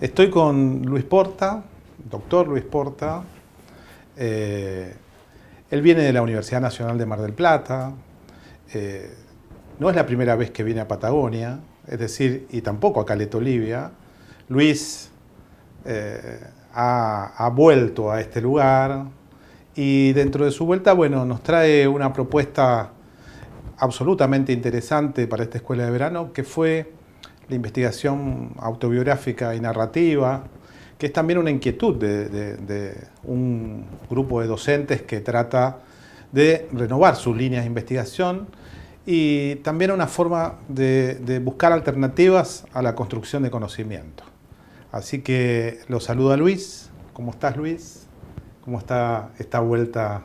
Estoy con Luis Porta, doctor Luis Porta. Eh, él viene de la Universidad Nacional de Mar del Plata. Eh, no es la primera vez que viene a Patagonia, es decir, y tampoco a Caleta Olivia. Luis eh, ha, ha vuelto a este lugar y dentro de su vuelta, bueno, nos trae una propuesta absolutamente interesante para esta escuela de verano, que fue la investigación autobiográfica y narrativa, que es también una inquietud de, un grupo de docentes que trata de renovar sus líneas de investigación y también una forma de, buscar alternativas a la construcción de conocimiento. Así que lo saluda Luis. ¿Cómo estás Luis? ¿Cómo está esta vuelta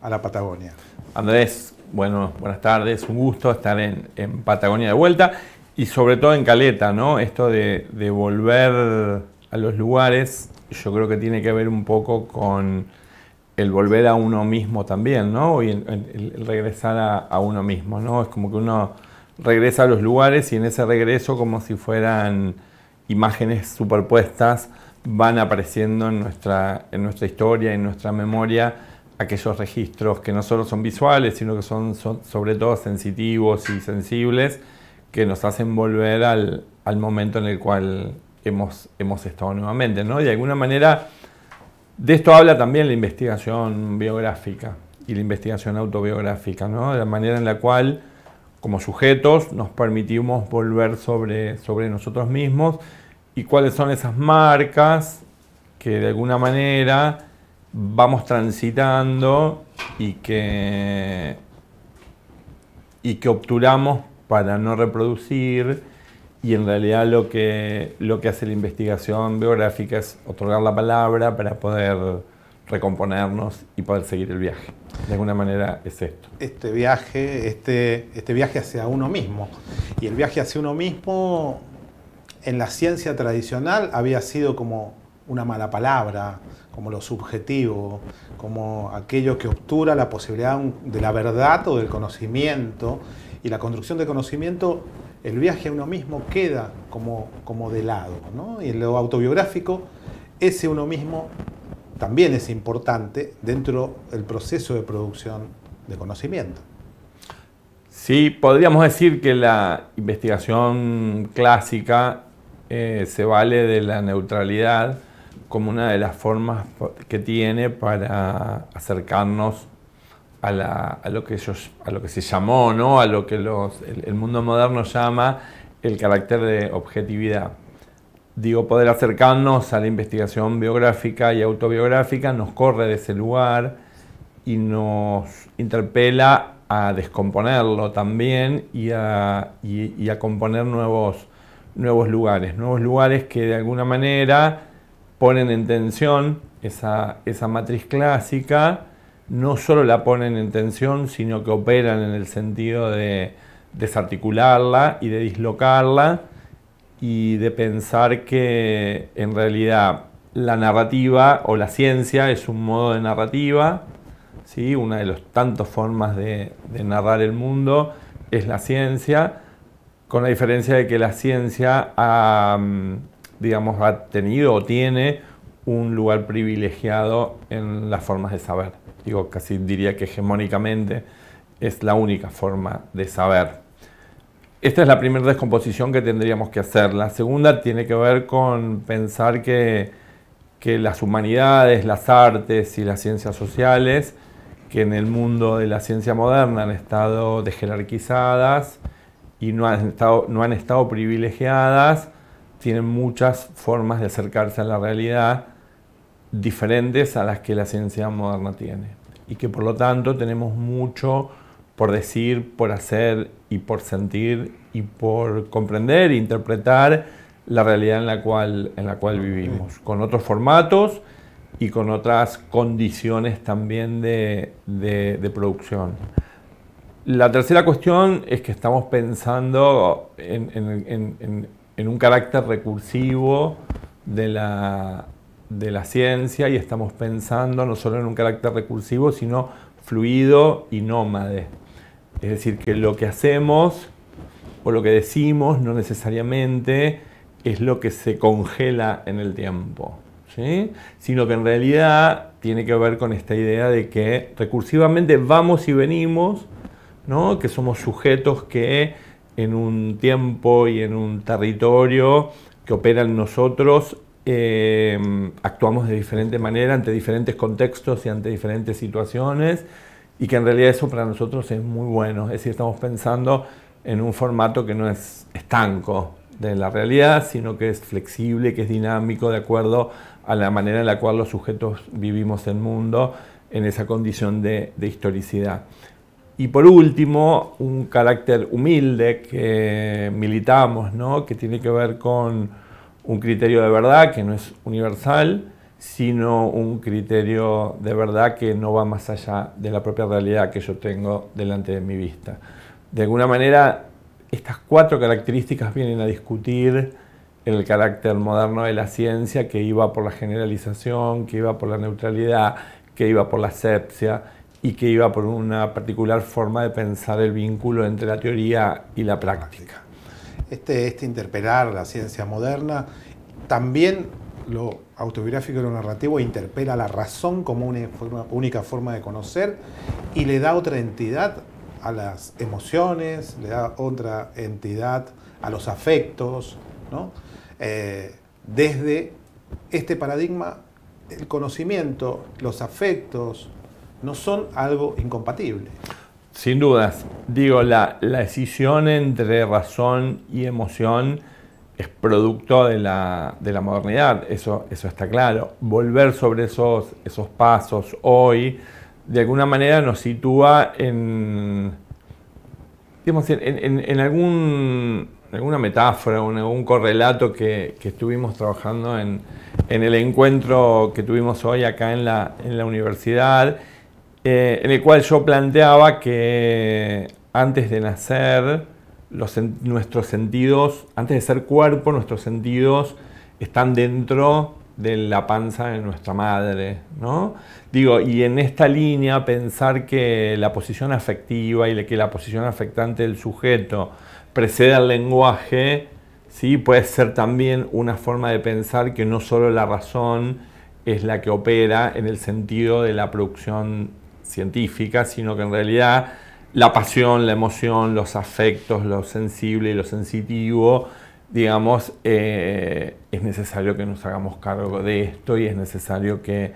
a la Patagonia? Andrés, bueno, buenas tardes, un gusto estar en Patagonia de vuelta y sobre todo en Caleta, Esto de, volver a los lugares, yo creo que tiene que ver un poco con el volver a uno mismo también, ¿no? Y el, regresar a, uno mismo, Es como que uno regresa a los lugares y en ese regreso, como si fueran imágenes superpuestas, van apareciendo en nuestra, en nuestra historia, en nuestra memoria, aquellos registros que no solo son visuales, sino que son sobre todo sensitivos y sensibles que nos hacen volver al, momento en el cual hemos, hemos estado nuevamente. ¿no? de alguna manera, de esto habla también la investigación biográfica y la investigación autobiográfica, ¿no? la manera en la cual como sujetos nos permitimos volver sobre, sobre nosotros mismos y cuáles son esas marcas que de alguna manera vamos transitando y que, y que obturamos para no reproducir y en realidad lo que, lo que hace la investigación biográfica es otorgar la palabra para poder recomponernos y poder seguir el viaje. De alguna manera es esto. Este viaje, este, este viaje hacia uno mismo. Y el viaje hacia uno mismo en la ciencia tradicional había sido como una mala palabra, como lo subjetivo, como aquello que obtura la posibilidad de la verdad o del conocimiento y la construcción de conocimiento, el viaje a uno mismo queda como, como de lado. Y en lo autobiográfico, ese uno mismo también es importante dentro del proceso de producción de conocimiento. Sí, podríamos decir que la investigación clásica eh, se vale de la neutralidad como una de las formas que tiene para acercarnos a, lo que ellos, a lo que se llamó, ¿no? a lo que el, mundo moderno llama el carácter de objetividad. Digo, poder acercarnos a la investigación biográfica y autobiográfica nos corre de ese lugar y nos interpela a descomponerlo también y a, componer nuevos, lugares, nuevos lugares que de alguna manera ponen en tensión esa matriz clásica no solo la ponen en tensión, sino que operan en el sentido de desarticularla y de dislocarla y de pensar que en realidad la narrativa o la ciencia es un modo de narrativa, ¿sí? una de las tantas formas de, narrar el mundo es la ciencia, con la diferencia de que la ciencia ha, digamos, ha tenido o tiene un lugar privilegiado en las formas de saber digo, casi diría que hegemónicamente, es la única forma de saber. Esta es la primera descomposición que tendríamos que hacer. La segunda tiene que ver con pensar que, que las humanidades, las artes y las ciencias sociales, que en el mundo de la ciencia moderna han estado desjerarquizadas y no han estado privilegiadas, tienen muchas formas de acercarse a la realidad diferentes a las que la ciencia moderna tiene y que por lo tanto tenemos mucho por decir, por hacer y por sentir y por comprender e interpretar la realidad en la cual, en la cual vivimos, con otros formatos y con otras condiciones también de, de, producción. La tercera cuestión es que estamos pensando en, en un carácter recursivo de la, de la ciencia y estamos pensando no solo en un carácter recursivo, sino fluido y nómade. Es decir, que lo que hacemos o lo que decimos no necesariamente es lo que se congela en el tiempo, ¿sí? sino que en realidad tiene que ver con esta idea de que recursivamente vamos y venimos, ¿no? que somos sujetos que en un tiempo y en un territorio que operan nosotros Em, actuamos de diferente manera ante diferentes contextos y ante diferentes situaciones y que en realidad eso para nosotros es muy bueno. Es decir, estamos pensando en un formato que no es estanco de la realidad, sino que es flexible, que es dinámico de acuerdo a la manera en la cual los sujetos vivimos el mundo en esa condición de, de historicidad. Y por último, un carácter humilde que militamos, ¿no? que tiene que ver con un criterio de verdad que no es universal, sino un criterio de verdad que no va más allá de la propia realidad que yo tengo delante de mi vista. De alguna manera, estas cuatro características vienen a discutir el carácter moderno de la ciencia que iba por la generalización, que iba por la neutralidad, que iba por la asepsia y que iba por una particular forma de pensar el vínculo entre la teoría y la práctica este, este interpelar la ciencia moderna, también lo autobiográfico y lo narrativo interpela la razón como una única forma de conocer y le da otra entidad a las emociones, le da otra entidad a los afectos. ¿no? Eh, desde este paradigma, el conocimiento, los afectos, no son algo incompatible. Sin dudas. Digo, la, decisión entre razón y emoción es producto de la, modernidad, eso, está claro. Volver sobre esos, esos pasos hoy, de alguna manera nos sitúa en, en, algún, alguna metáfora, en algún correlato que, estuvimos trabajando en, el encuentro que tuvimos hoy acá en la, en la universidad eh, en el cual yo planteaba que antes de nacer, nuestros sentidos, antes de ser cuerpo, nuestros sentidos están dentro de la panza de nuestra madre, ¿no? Digo, y en esta línea pensar que la posición afectiva y que la posición afectante del sujeto precede al lenguaje, ¿sí? Puede ser también una forma de pensar que no solo la razón es la que opera en el sentido de la producción científica, sino que en realidad la pasión, la emoción, los afectos, lo sensible y lo sensitivo, digamos, eh, es necesario que nos hagamos cargo de esto y es necesario que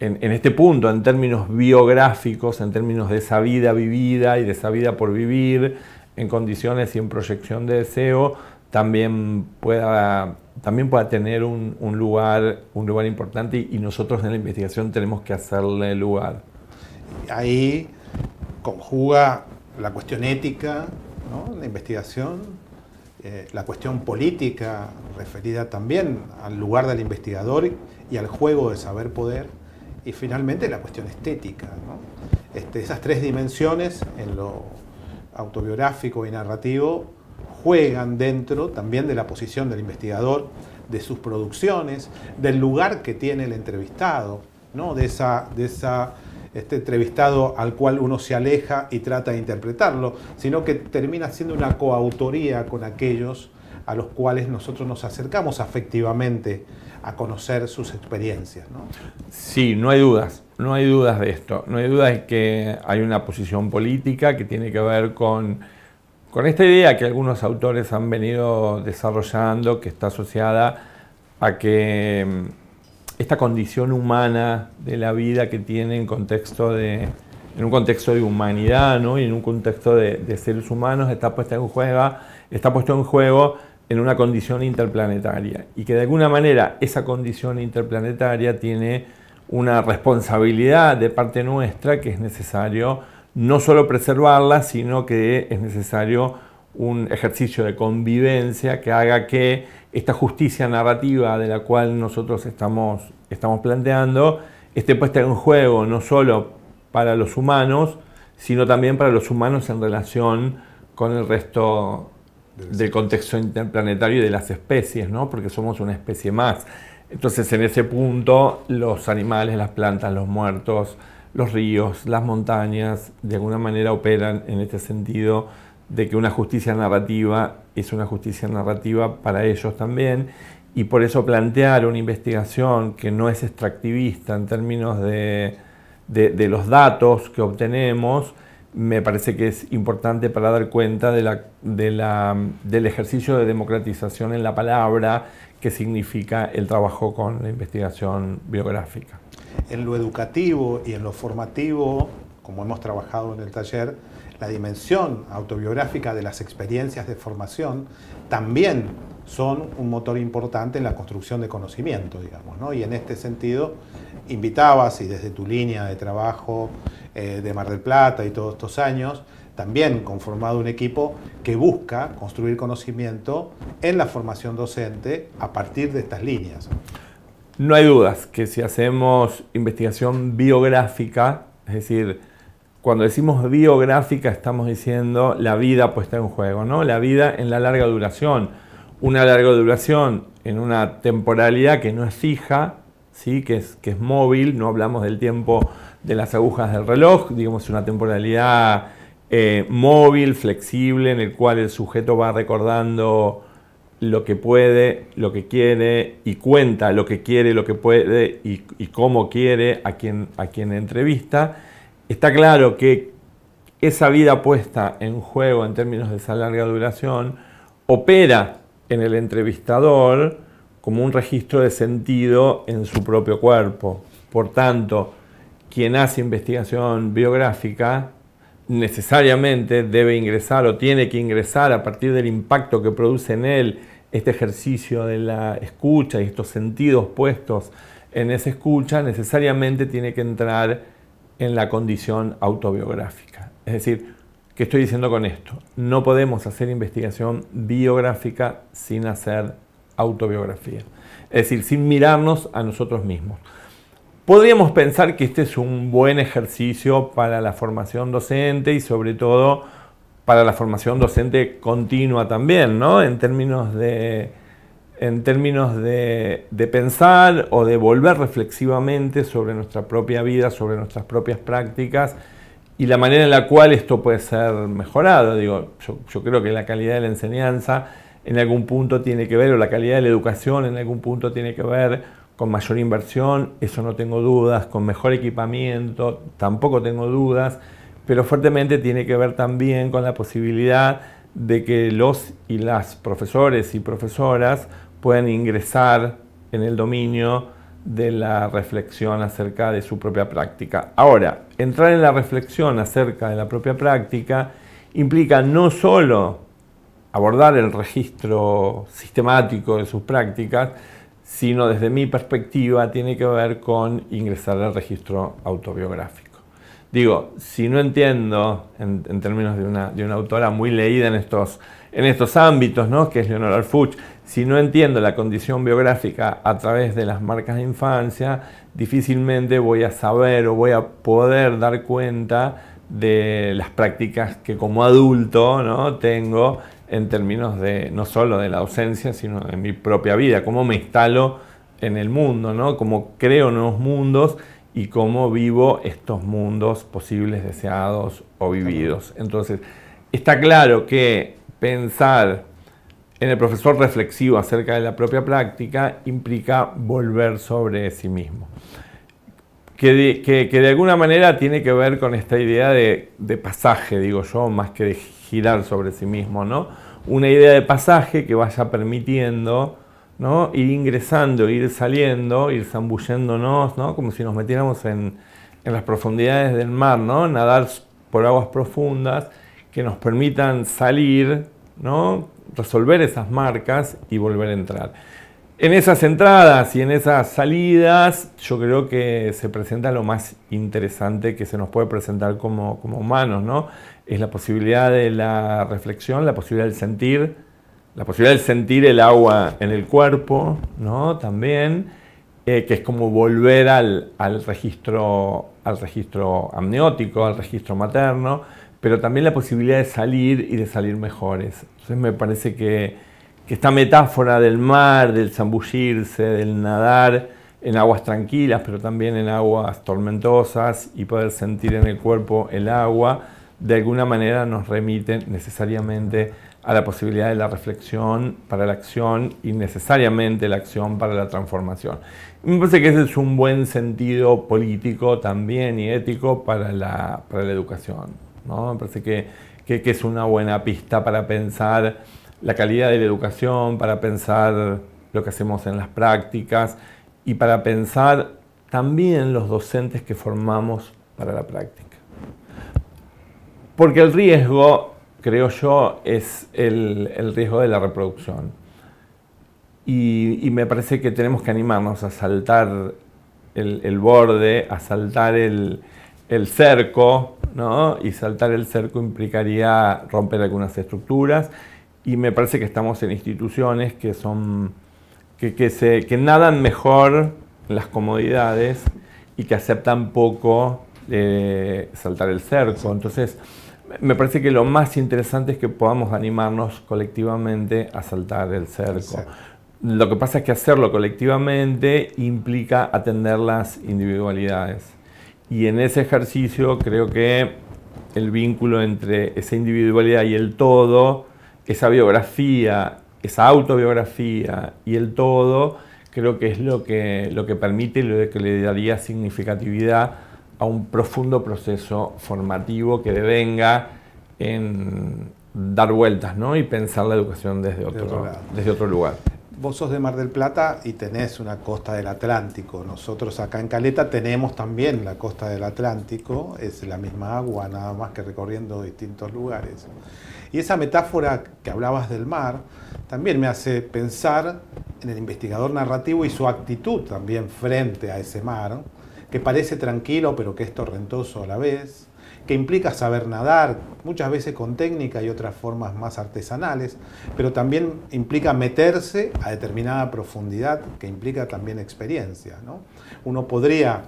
en, este punto, en términos biográficos, en términos de esa vida vivida y de esa vida por vivir, en condiciones y en proyección de deseo, también pueda, también pueda tener un, lugar, un lugar importante y nosotros en la investigación tenemos que hacerle lugar ahí conjuga la cuestión ética, la investigación, eh, la cuestión política referida también al lugar del investigador y al juego de saber-poder, y finalmente la cuestión estética. Este, esas tres dimensiones en lo autobiográfico y narrativo juegan dentro también de la posición del investigador, de sus producciones, del lugar que tiene el entrevistado, ¿no? de esa, de esa este entrevistado al cual uno se aleja y trata de interpretarlo, sino que termina siendo una coautoría con aquellos a los cuales nosotros nos acercamos afectivamente a conocer sus experiencias. ¿no? Sí, no hay dudas, no hay dudas de esto, no hay dudas de que hay una posición política que tiene que ver con, con esta idea que algunos autores han venido desarrollando, que está asociada a que mm, esta condición humana de la vida que tiene en, contexto de, un contexto de humanidad ¿no? y en un contexto de, seres humanos está puesta en juego, está puesto en juego en una condición interplanetaria y que de alguna manera esa condición interplanetaria tiene una responsabilidad de parte nuestra que es necesario no solo preservarla, sino que es necesario un ejercicio de convivencia que haga que esta justicia narrativa de la cual nosotros estamos, estamos planteando esté puesta en juego no solo para los humanos, sino también para los humanos en relación con el resto del contexto interplanetario y de las especies, ¿no? porque somos una especie más. Entonces, en ese punto, los animales, las plantas, los muertos, los ríos, las montañas, de alguna manera operan en este sentido de que una justicia narrativa es una justicia narrativa para ellos también, y por eso plantear una investigación que no es extractivista en términos de, los datos que obtenemos, me parece que es importante para dar cuenta del ejercicio de democratización en la palabra que significa el trabajo con la investigación biográfica. En lo educativo y en lo formativo, como hemos trabajado en el taller, la dimensión autobiográfica de las experiencias de formación también son un motor importante en la construcción de conocimiento, digamos, ¿no? Y en este sentido, invitabas, y desde tu línea de trabajo eh, de Mar del Plata y todos estos años, también conformado un equipo que busca construir conocimiento en la formación docente a partir de estas líneas. No hay dudas que si hacemos investigación biográfica, es decir, cuando decimos biográfica estamos diciendo la vida puesta en juego, ¿no? La vida en la larga duración. Una larga duración en una temporalidad que no es fija, ¿sí? que, es, que es móvil, no hablamos del tiempo de las agujas del reloj, digamos una temporalidad eh, móvil, flexible, en el cual el sujeto va recordando lo que puede, lo que quiere y cuenta lo que quiere, lo que puede y, cómo quiere a quien, a quien entrevista está claro que esa vida puesta en juego en términos de esa larga duración opera en el entrevistador como un registro de sentido en su propio cuerpo. Por tanto, quien hace investigación biográfica necesariamente debe ingresar o tiene que ingresar a partir del impacto que produce en él este ejercicio de la escucha y estos sentidos puestos en esa escucha, necesariamente tiene que entrar en la condición autobiográfica. Es decir, ¿qué estoy diciendo con esto? No podemos hacer investigación biográfica sin hacer autobiografía. Es decir, sin mirarnos a nosotros mismos. Podríamos pensar que este es un buen ejercicio para la formación docente y sobre todo para la formación docente continua también, ¿no? En términos de en términos de, pensar o de volver reflexivamente sobre nuestra propia vida, sobre nuestras propias prácticas y la manera en la cual esto puede ser mejorado. Digo, yo, yo creo que la calidad de la enseñanza en algún punto tiene que ver, o la calidad de la educación en algún punto tiene que ver con mayor inversión, eso no tengo dudas, con mejor equipamiento, tampoco tengo dudas, pero fuertemente tiene que ver también con la posibilidad de que los y las profesores y profesoras pueden ingresar en el dominio de la reflexión acerca de su propia práctica. Ahora, entrar en la reflexión acerca de la propia práctica implica no solo abordar el registro sistemático de sus prácticas, sino desde mi perspectiva tiene que ver con ingresar al registro autobiográfico. Digo, si no entiendo, en, términos de una, autora muy leída en estos, en estos ámbitos, ¿no? que es Leonora Fuchs, si no entiendo la condición biográfica a través de las marcas de infancia, difícilmente voy a saber o voy a poder dar cuenta de las prácticas que como adulto ¿no? tengo en términos de no solo de la ausencia, sino de mi propia vida, cómo me instalo en el mundo, ¿no? cómo creo nuevos mundos y cómo vivo estos mundos posibles, deseados o vividos. Entonces, está claro que pensar en el profesor reflexivo acerca de la propia práctica implica volver sobre sí mismo. Que de, alguna manera tiene que ver con esta idea de, pasaje, digo yo, más que de girar sobre sí mismo, ¿no? Una idea de pasaje que vaya permitiendo, ¿no? Ir ingresando, ir saliendo, ir zambulléndonos, ¿no? Como si nos metiéramos en, en las profundidades del mar, ¿no? Nadar por aguas profundas que nos permitan salir, ¿no? resolver esas marcas y volver a entrar. En esas entradas y en esas salidas yo creo que se presenta lo más interesante que se nos puede presentar como, como humanos, ¿no? Es la posibilidad de la reflexión, la posibilidad de sentir, la posibilidad de sentir el agua en el cuerpo, ¿no? También, eh, que es como volver al, al, registro, al registro amniótico, al registro materno, pero también la posibilidad de salir y de salir mejores. Entonces me parece que, esta metáfora del mar, del zambullirse, del nadar en aguas tranquilas, pero también en aguas tormentosas y poder sentir en el cuerpo el agua, de alguna manera nos remite necesariamente a la posibilidad de la reflexión para la acción y necesariamente la acción para la transformación. Me parece que ese es un buen sentido político también y ético para la, la educación. ¿no? Me parece que que, es una buena pista para pensar la calidad de la educación, para pensar lo que hacemos en las prácticas y para pensar también los docentes que formamos para la práctica. Porque el riesgo, creo yo, es el, riesgo de la reproducción. Y, me parece que tenemos que animarnos a saltar el borde, a saltar el, el cerco, ¿no? y saltar el cerco implicaría romper algunas estructuras, y me parece que estamos en instituciones que son que, que, se, que nadan mejor las comodidades y que aceptan poco eh, saltar el cerco. Entonces, me parece que lo más interesante es que podamos animarnos colectivamente a saltar el cerco. Lo que pasa es que hacerlo colectivamente implica atender las individualidades. Y en ese ejercicio creo que el vínculo entre esa individualidad y el todo, esa biografía, esa autobiografía y el todo, creo que es lo que, lo que permite y lo que le daría significatividad a un profundo proceso formativo que devenga en dar vueltas ¿no? y pensar la educación desde otro, desde otro lugar vos sos de Mar del Plata y tenés una costa del Atlántico. Nosotros acá en Caleta tenemos también la costa del Atlántico, es la misma agua, nada más que recorriendo distintos lugares. Y esa metáfora que hablabas del mar también me hace pensar en el investigador narrativo y su actitud también frente a ese mar, que parece tranquilo pero que es torrentoso a la vez que implica saber nadar, muchas veces con técnica y otras formas más artesanales, pero también implica meterse a determinada profundidad, que implica también experiencia. Uno podría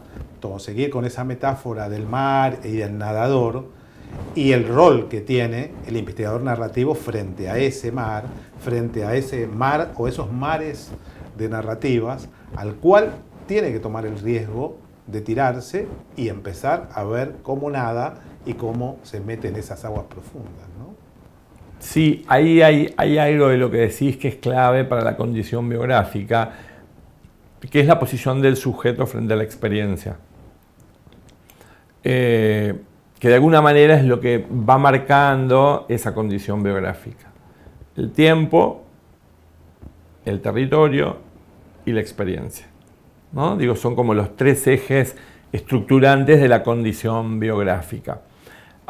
seguir con esa metáfora del mar y del nadador y el rol que tiene el investigador narrativo frente a ese mar, frente a ese mar o esos mares de narrativas, al cual tiene que tomar el riesgo de tirarse y empezar a ver cómo nada y cómo se mete en esas aguas profundas. ¿no? Sí, ahí hay, algo de lo que decís que es clave para la condición biográfica, que es la posición del sujeto frente a la experiencia. Eh, que de alguna manera es lo que va marcando esa condición biográfica. El tiempo, el territorio y la experiencia. Digo, son como los tres ejes estructurantes de la condición biográfica.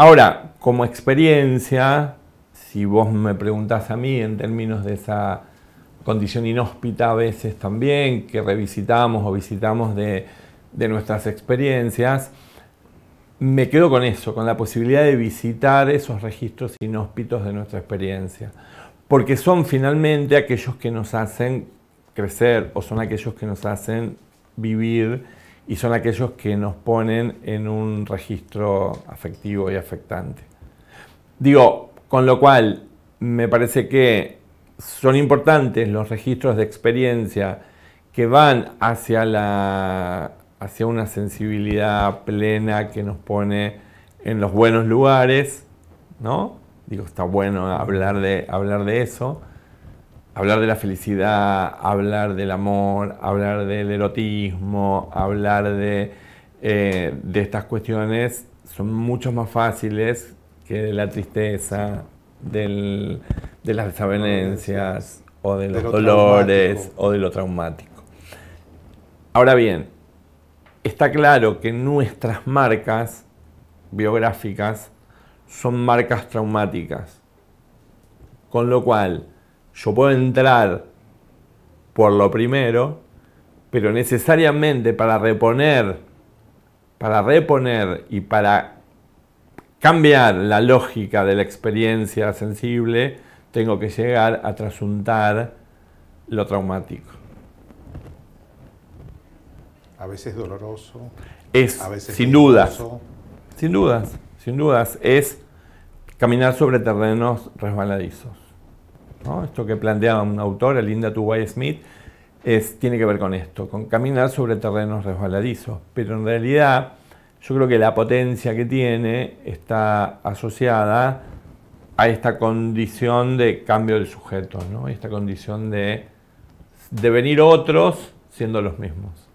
Ahora, como experiencia, si vos me preguntás a mí en términos de esa condición inhóspita a veces también, que revisitamos o visitamos de, de nuestras experiencias, me quedo con eso, con la posibilidad de visitar esos registros inhóspitos de nuestra experiencia, porque son finalmente aquellos que nos hacen crecer o son aquellos que nos hacen vivir y son aquellos que nos ponen en un registro afectivo y afectante. Digo, con lo cual, me parece que son importantes los registros de experiencia que van hacia, la, hacia una sensibilidad plena que nos pone en los buenos lugares, ¿no? Digo, está bueno hablar de, hablar de eso, hablar de la felicidad, hablar del amor, hablar del erotismo, hablar de, eh, estas cuestiones son mucho más fáciles que de la tristeza, de las desavenencias o de los dolores o de lo traumático. Ahora bien, está claro que nuestras marcas biográficas son marcas traumáticas, con lo cual yo puedo entrar por lo primero, pero necesariamente para reponer, para reponer y para cambiar la lógica de la experiencia sensible, tengo que llegar a trasuntar lo traumático. A veces doloroso. Es, a veces sin dudas. Sin dudas, sin dudas. Es caminar sobre terrenos resbaladizos. Esto que planteaba un autor, Linda Tuway Smith, tiene que ver con esto, con caminar sobre terrenos resbaladizos. Pero en realidad yo creo que la potencia que tiene está asociada a esta condición de cambio de sujeto, ¿no? esta condición de devenir otros siendo los mismos.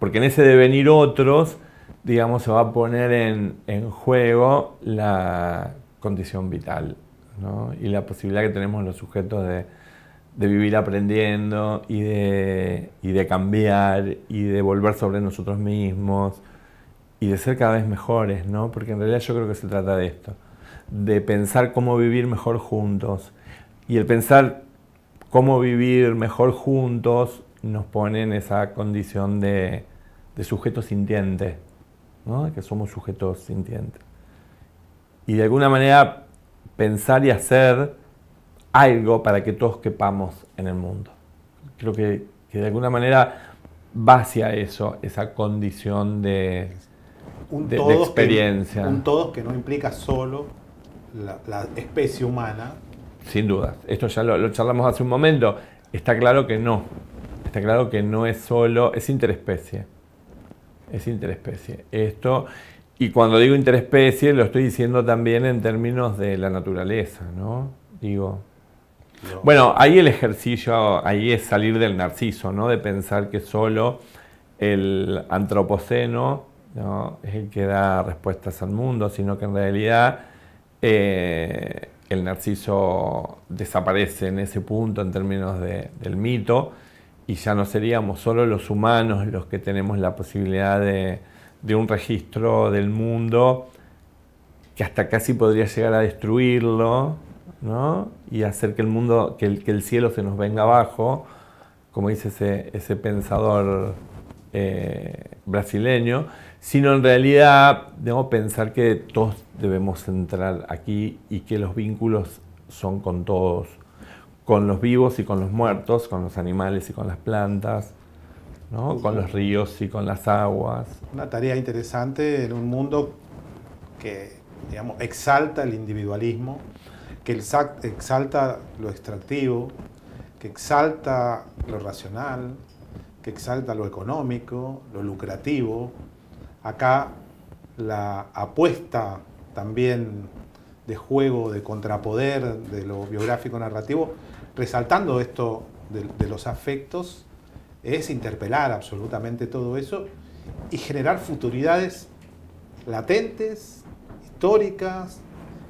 Porque en ese devenir otros, digamos, se va a poner en, en juego la condición vital y la posibilidad que tenemos los sujetos de, vivir aprendiendo y de, de, cambiar y de volver sobre nosotros mismos y de ser cada vez mejores, porque en realidad yo creo que se trata de esto, de pensar cómo vivir mejor juntos. Y el pensar cómo vivir mejor juntos nos pone en esa condición de, de sujeto sintiente, que somos sujetos sintientes. Y de alguna manera pensar y hacer algo para que todos quepamos en el mundo. Creo que, de alguna manera va hacia eso, esa condición de, experiencia. un todo que no implica solo la, especie humana. Sin duda, esto ya lo, lo charlamos hace un momento, está claro que no, está claro que no es solo, es interespecie, es interespecie. Esto y cuando digo interespecie, lo estoy diciendo también en términos de la naturaleza, ¿no? Digo. Bueno, ahí el ejercicio, ahí es salir del narciso, ¿no? De pensar que solo el antropoceno es el que da respuestas al mundo, sino que en realidad eh, el narciso desaparece en ese punto en términos del mito y ya no seríamos solo los humanos los que tenemos la posibilidad de de un registro del mundo que hasta casi podría llegar a destruirlo, Y hacer que el mundo, que el, que el cielo se nos venga abajo, como dice ese, pensador eh, brasileño, sino en realidad debemos pensar que todos debemos entrar aquí y que los vínculos son con todos, con los vivos y con los muertos, con los animales y con las plantas, con los ríos y con las aguas. Una tarea interesante en un mundo que digamos, exalta el individualismo, que exalta lo extractivo, que exalta lo racional, que exalta lo económico, lo lucrativo. Acá la apuesta también de juego, de contrapoder, de lo biográfico narrativo, resaltando esto de los afectos es interpelar absolutamente todo eso y generar futuridades latentes, históricas,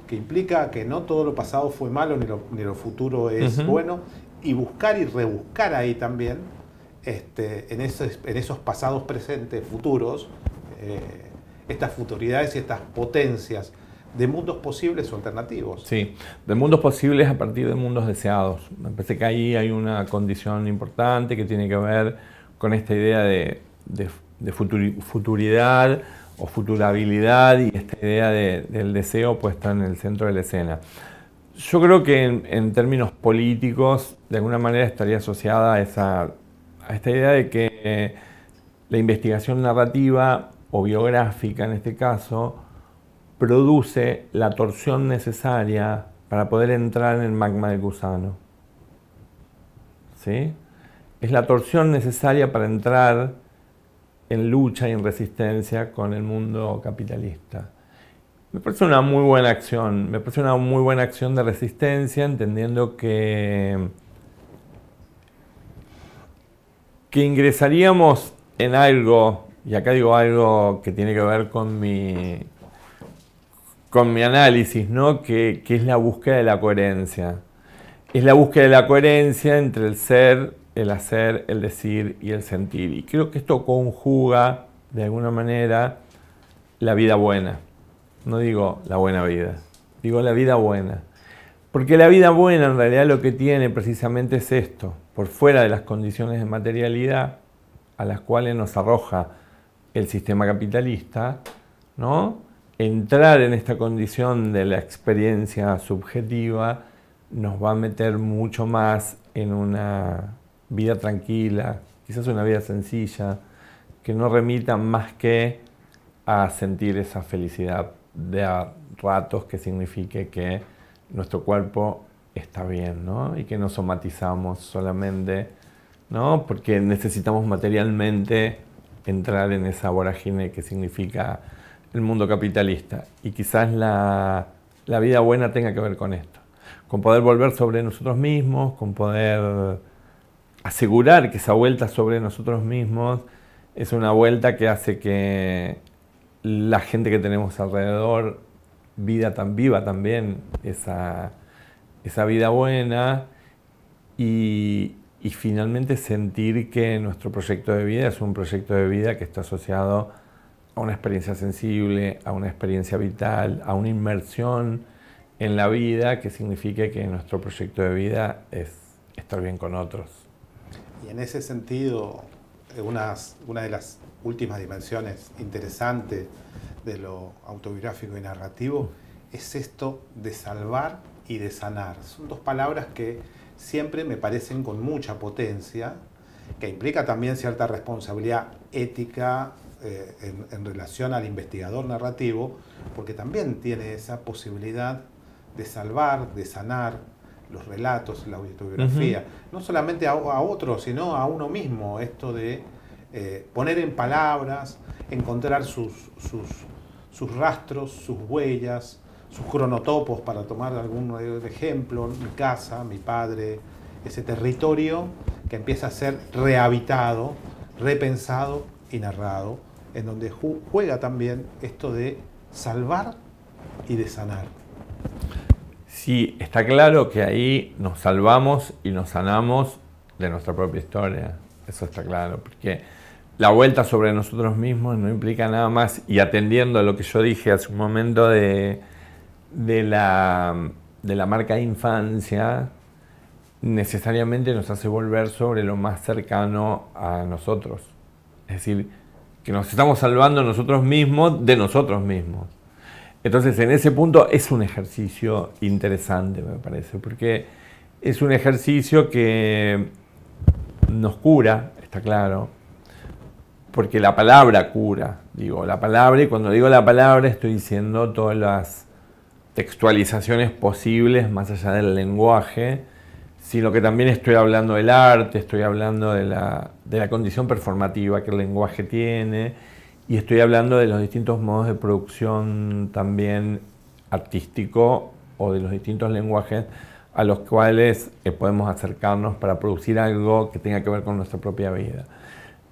que implica que no todo lo pasado fue malo ni lo, futuro es bueno, y buscar y rebuscar ahí también este, en, esos, en esos pasados presentes, futuros, eh, estas futuridades y estas potencias de mundos posibles o alternativos. Sí, de mundos posibles a partir de mundos deseados. Me parece que ahí hay una condición importante que tiene que ver con esta idea de, futuridad o futurabilidad y esta idea del deseo puesta en el centro de la escena. Yo creo que en, términos políticos, de alguna manera estaría asociada a, esta idea de que la investigación narrativa o biográfica en este caso, produce la torsión necesaria para poder entrar en el magma del gusano. ¿Sí? Es la torsión necesaria para entrar en lucha y en resistencia con el mundo capitalista. Me parece una muy buena acción, me parece una muy buena acción de resistencia, entendiendo que, que ingresaríamos en algo, y acá digo algo que tiene que ver con mi, con mi análisis, ¿no? Que, que, es la búsqueda de la coherencia. Es la búsqueda de la coherencia entre el ser, el hacer, el decir y el sentir. Y creo que esto conjuga, de alguna manera, la vida buena. No digo la buena vida, digo la vida buena. Porque la vida buena en realidad lo que tiene precisamente es esto, por fuera de las condiciones de materialidad a las cuales nos arroja el sistema capitalista, ¿no? entrar en esta condición de la experiencia subjetiva nos va a meter mucho más en una vida tranquila, quizás una vida sencilla, que no remita más que a sentir esa felicidad de a ratos que signifique que nuestro cuerpo está bien, ¿no? Y que no somatizamos solamente, ¿no? Porque necesitamos materialmente entrar en esa vorágine que significa el mundo capitalista. Y quizás la, vida buena tenga que ver con esto, con poder volver sobre nosotros mismos, con poder asegurar que esa vuelta sobre nosotros mismos es una vuelta que hace que la gente que tenemos alrededor vida tan viva también esa, esa vida buena y finalmente sentir que nuestro proyecto de vida es un proyecto de vida que está asociado a una experiencia sensible, a una experiencia vital, a una inmersión en la vida que signifique que nuestro proyecto de vida es estar bien con otros. Y en ese sentido, una de las últimas dimensiones interesantes de lo autobiográfico y narrativo es esto de salvar y de sanar. Son dos palabras que siempre me parecen con mucha potencia, que implica también cierta responsabilidad ética, eh, en, relación al investigador narrativo, porque también tiene esa posibilidad de salvar, de sanar los relatos, la autobiografía, no solamente a, otro, sino a uno mismo, esto de eh, poner en palabras, encontrar sus, sus rastros, sus huellas, sus cronotopos, para tomar algún ejemplo, mi casa, mi padre, ese territorio que empieza a ser rehabitado, repensado y narrado en donde juega también esto de salvar y de sanar. Sí, está claro que ahí nos salvamos y nos sanamos de nuestra propia historia. Eso está claro, porque la vuelta sobre nosotros mismos no implica nada más. Y atendiendo a lo que yo dije hace un momento de, de, la, de infancia, necesariamente nos hace volver sobre lo más cercano a nosotros. Es decir, que nos estamos salvando nosotros mismos de nosotros mismos. Entonces, en ese punto es un ejercicio interesante, me parece, porque es un ejercicio que nos cura, está claro, porque la palabra cura, digo, la palabra, y cuando digo la palabra estoy diciendo todas las textualizaciones posibles más allá del lenguaje, sino que también estoy hablando del arte, estoy hablando de la, condición performativa que el lenguaje tiene y estoy hablando de los distintos modos de producción también artístico o de los distintos lenguajes a los cuales eh, podemos acercarnos para producir algo que tenga que ver con nuestra propia vida.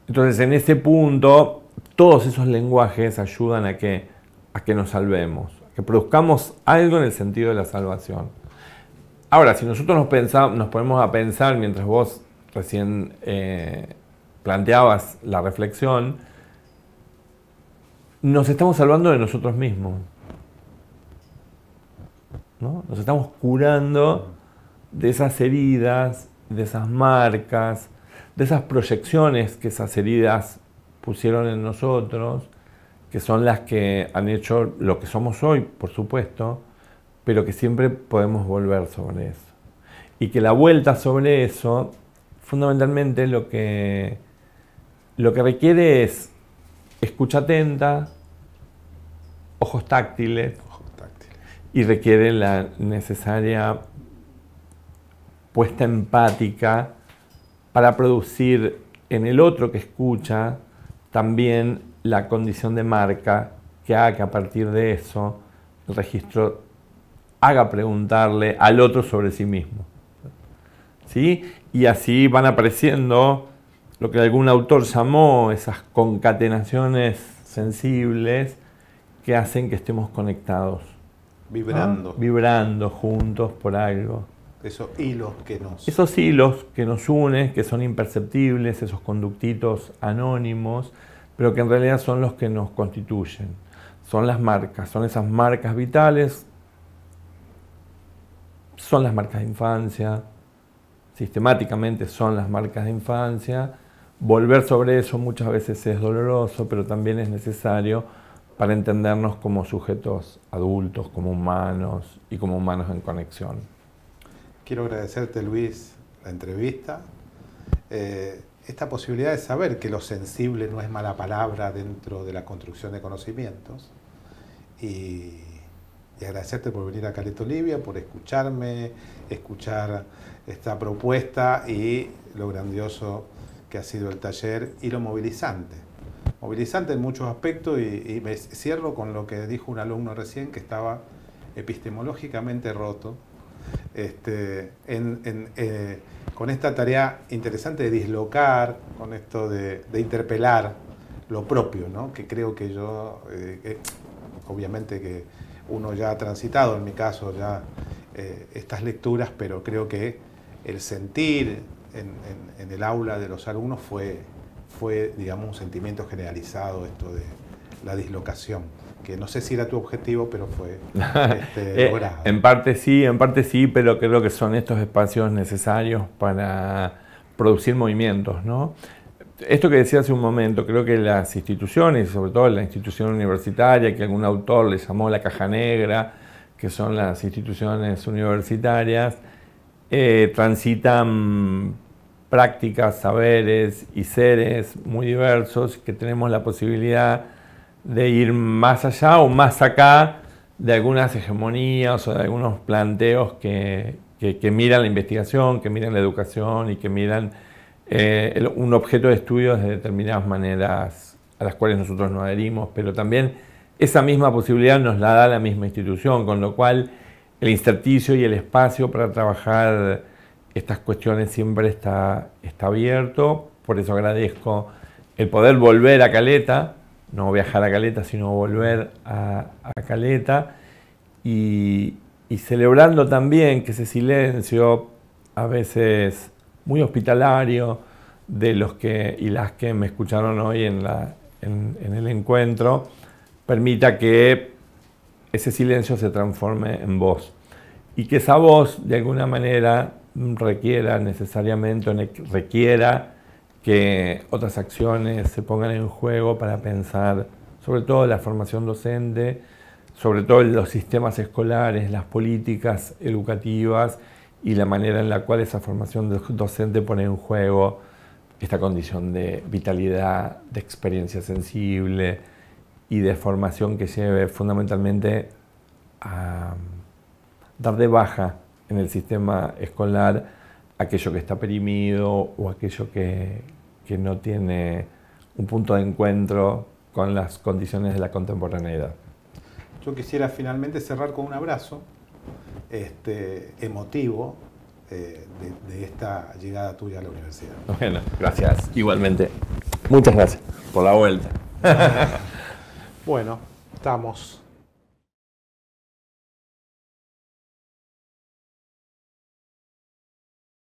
Entonces, en ese punto, todos esos lenguajes ayudan a que, a que nos salvemos, que produzcamos algo en el sentido de la salvación. Ahora, si nosotros nos, ponemos a pensar, mientras vos recién eh, planteabas la reflexión, nos estamos salvando de nosotros mismos. ¿no? Nos estamos curando de esas heridas, de esas marcas, de esas proyecciones que esas heridas pusieron en nosotros, que son las que han hecho lo que somos hoy, por supuesto, pero que siempre podemos volver sobre eso. Y que la vuelta sobre eso, fundamentalmente lo que, lo que requiere es escucha atenta, ojos táctiles, ojos táctiles, y requiere la necesaria puesta empática para producir en el otro que escucha también la condición de marca que haga que a partir de eso el registro haga preguntarle al otro sobre sí mismo. ¿Sí? Y así van apareciendo lo que algún autor llamó esas concatenaciones sensibles que hacen que estemos conectados. Vibrando. Ah. Vibrando juntos por algo. Esos hilos que nos... Esos hilos que nos unen, que son imperceptibles, esos conductitos anónimos, pero que en realidad son los que nos constituyen. Son las marcas, son esas marcas vitales son las marcas de infancia, sistemáticamente son las marcas de infancia. Volver sobre eso muchas veces es doloroso, pero también es necesario para entendernos como sujetos adultos, como humanos y como humanos en conexión. Quiero agradecerte, Luis, la entrevista. Eh, esta posibilidad de saber que lo sensible no es mala palabra dentro de la construcción de conocimientos y y agradecerte por venir a Caleta Olivia, por escucharme, escuchar esta propuesta y lo grandioso que ha sido el taller y lo movilizante. Movilizante en muchos aspectos y, me cierro con lo que dijo un alumno recién que estaba epistemológicamente roto este, eh, con esta tarea interesante de dislocar, con esto de, interpelar lo propio, ¿no? que creo que yo, eh, obviamente que uno ya ha transitado, en mi caso, ya eh, estas lecturas, pero creo que el sentir en, el aula de los alumnos fue, fue, digamos, un sentimiento generalizado, esto de la dislocación que no sé si era tu objetivo, pero fue este, eh, en parte sí, en parte sí, pero creo que son estos espacios necesarios para producir movimientos, ¿no? esto que decía hace un momento, creo que las instituciones, sobre todo la institución universitaria, que algún autor le llamó la caja negra, que son las instituciones universitarias, eh, transitan prácticas, saberes y seres muy diversos que tenemos la posibilidad de ir más allá o más acá de algunas hegemonías o de algunos planteos que miran la investigación, que miran la educación y que miran eh, un objeto de estudio de determinadas maneras a las cuales nosotros no adherimos, pero también esa misma posibilidad nos la da la misma institución, con lo cual el inserticio y el espacio para trabajar estas cuestiones siempre está, está abierto, por eso agradezco el poder volver a Caleta, no viajar a Caleta, sino volver a, Caleta y, y celebrando también que ese silencio a veces muy hospitalario de los que y las que me escucharon hoy en, el encuentro, permita que ese silencio se transforme en voz y que esa voz de alguna manera requiera necesariamente, requiera que otras acciones se pongan en juego para pensar sobre todo la formación docente, sobre todo los sistemas escolares, las políticas educativas y la manera en la cual esa formación del docente pone en juego esta condición de vitalidad, de experiencia sensible y de formación que lleve fundamentalmente a dar de baja en el sistema escolar aquello que está perimido o aquello que, que no tiene un punto de encuentro con las condiciones de la contemporaneidad. Yo quisiera finalmente cerrar con un abrazo este, emotivo eh, de, de, esta llegada tuya a la universidad. Bueno, gracias. Igualmente. Muchas gracias por la vuelta. bueno, estamos.